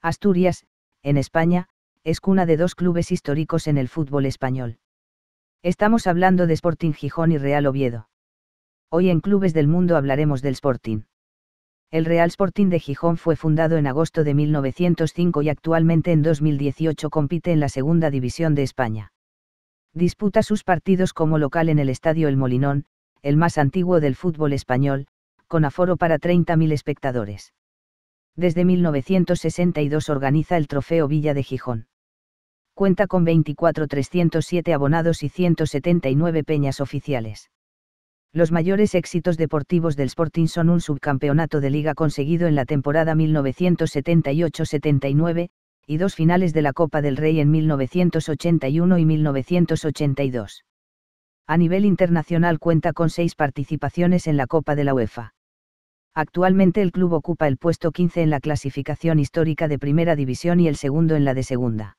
Asturias, en España, es cuna de dos clubes históricos en el fútbol español. Estamos hablando de Sporting Gijón y Real Oviedo. Hoy en Clubes del Mundo hablaremos del Sporting. El Real Sporting de Gijón fue fundado en agosto de 1905 y actualmente en 2018 compite en la Segunda División de España. Disputa sus partidos como local en el Estadio El Molinón, el más antiguo del fútbol español, con aforo para 30.000 espectadores. Desde 1962 organiza el Trofeo Villa de Gijón. Cuenta con 24.307 abonados y 179 peñas oficiales. Los mayores éxitos deportivos del Sporting son un subcampeonato de liga conseguido en la temporada 1978-79, y dos finales de la Copa del Rey en 1981 y 1982. A nivel internacional cuenta con seis participaciones en la Copa de la UEFA. Actualmente el club ocupa el puesto 15 en la clasificación histórica de Primera División y el segundo en la de Segunda.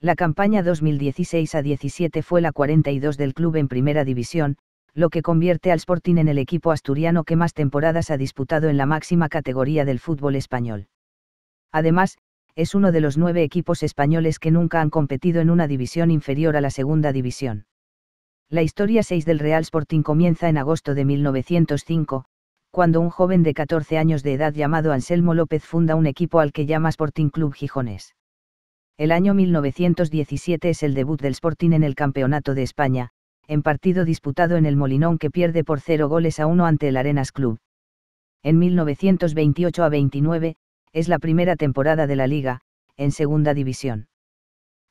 La campaña 2016 a 17 fue la 42 del club en Primera División, lo que convierte al Sporting en el equipo asturiano que más temporadas ha disputado en la máxima categoría del fútbol español. Además, es uno de los nueve equipos españoles que nunca han competido en una división inferior a la segunda división. La historia 6 del Real Sporting comienza en agosto de 1905, cuando un joven de 14 años de edad llamado Anselmo López funda un equipo al que llama Sporting Club Gijones. El año 1917 es el debut del Sporting en el Campeonato de España, en partido disputado en el Molinón que pierde por 0 goles a 1 ante el Arenas Club. En 1928 a 29, es la primera temporada de la liga, en segunda división.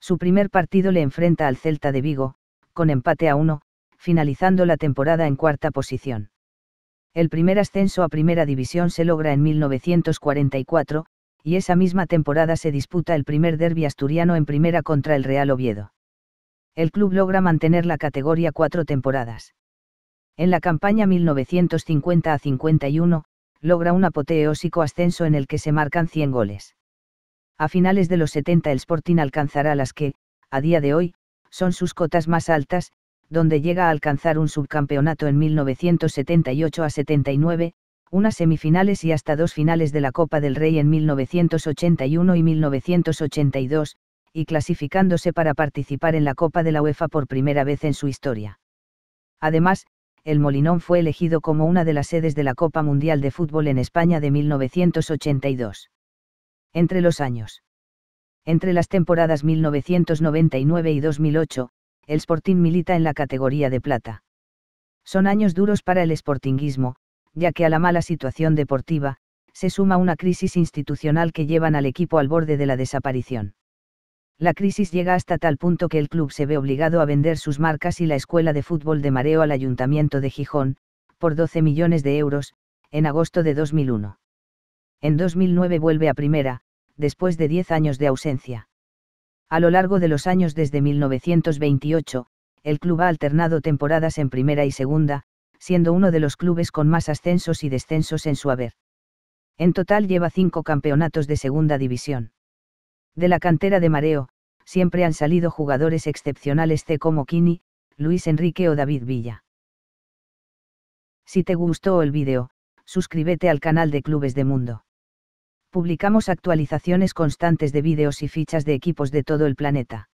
Su primer partido le enfrenta al Celta de Vigo, con empate a uno, finalizando la temporada en cuarta posición. El primer ascenso a primera división se logra en 1944, y esa misma temporada se disputa el primer derby asturiano en primera contra el Real Oviedo el club logra mantener la categoría cuatro temporadas. En la campaña 1950 a 51, logra un apoteósico ascenso en el que se marcan 100 goles. A finales de los 70 el Sporting alcanzará las que, a día de hoy, son sus cotas más altas, donde llega a alcanzar un subcampeonato en 1978 a 79, unas semifinales y hasta dos finales de la Copa del Rey en 1981 y 1982, y clasificándose para participar en la Copa de la UEFA por primera vez en su historia. Además, el Molinón fue elegido como una de las sedes de la Copa Mundial de Fútbol en España de 1982. Entre los años. Entre las temporadas 1999 y 2008, el Sporting milita en la categoría de plata. Son años duros para el sportinguismo, ya que a la mala situación deportiva, se suma una crisis institucional que llevan al equipo al borde de la desaparición. La crisis llega hasta tal punto que el club se ve obligado a vender sus marcas y la escuela de fútbol de Mareo al Ayuntamiento de Gijón, por 12 millones de euros, en agosto de 2001. En 2009 vuelve a primera, después de 10 años de ausencia. A lo largo de los años desde 1928, el club ha alternado temporadas en primera y segunda, siendo uno de los clubes con más ascensos y descensos en su haber. En total lleva cinco campeonatos de segunda división. De la cantera de Mareo, siempre han salido jugadores excepcionales como Kini, Luis Enrique o David Villa. Si te gustó el vídeo, suscríbete al canal de Clubes de Mundo. Publicamos actualizaciones constantes de vídeos y fichas de equipos de todo el planeta.